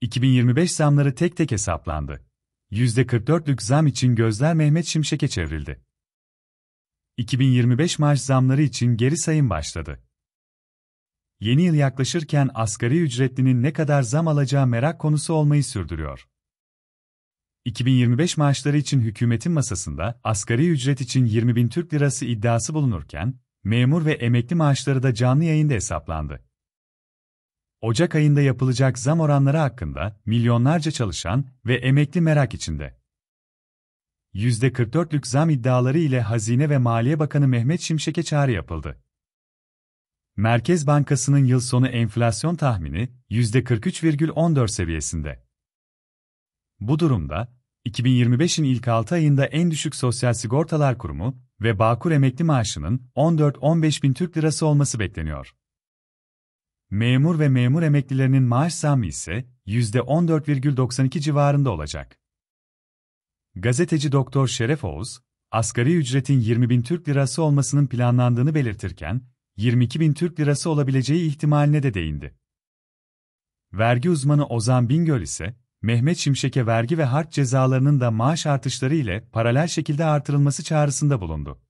2025 zamları tek tek hesaplandı. %44'lük zam için gözler Mehmet Şimşek'e çevrildi. 2025 maaş zamları için geri sayım başladı. Yeni yıl yaklaşırken asgari ücretlinin ne kadar zam alacağı merak konusu olmayı sürdürüyor. 2025 maaşları için hükümetin masasında asgari ücret için 20 bin Türk lirası iddiası bulunurken, memur ve emekli maaşları da canlı yayında hesaplandı. Ocak ayında yapılacak zam oranları hakkında milyonlarca çalışan ve emekli merak içinde. %44'lük zam iddiaları ile Hazine ve Maliye Bakanı Mehmet Şimşek'e çağrı yapıldı. Merkez Bankası'nın yıl sonu enflasyon tahmini %43,14 seviyesinde. Bu durumda, 2025'in ilk 6 ayında en düşük Sosyal Sigortalar Kurumu ve Bağkur emekli maaşının 14-15 bin Türk lirası olması bekleniyor memur ve memur emeklilerinin maaş zammı ise %14,92 civarında olacak. Gazeteci Doktor Şeref Oğuz, asgari ücretin 20 bin Türk lirası olmasının planlandığını belirtirken, 22 bin Türk lirası olabileceği ihtimaline de değindi. Vergi uzmanı Ozan Bingöl ise, Mehmet Şimşek'e vergi ve harç cezalarının da maaş artışları ile paralel şekilde artırılması çağrısında bulundu.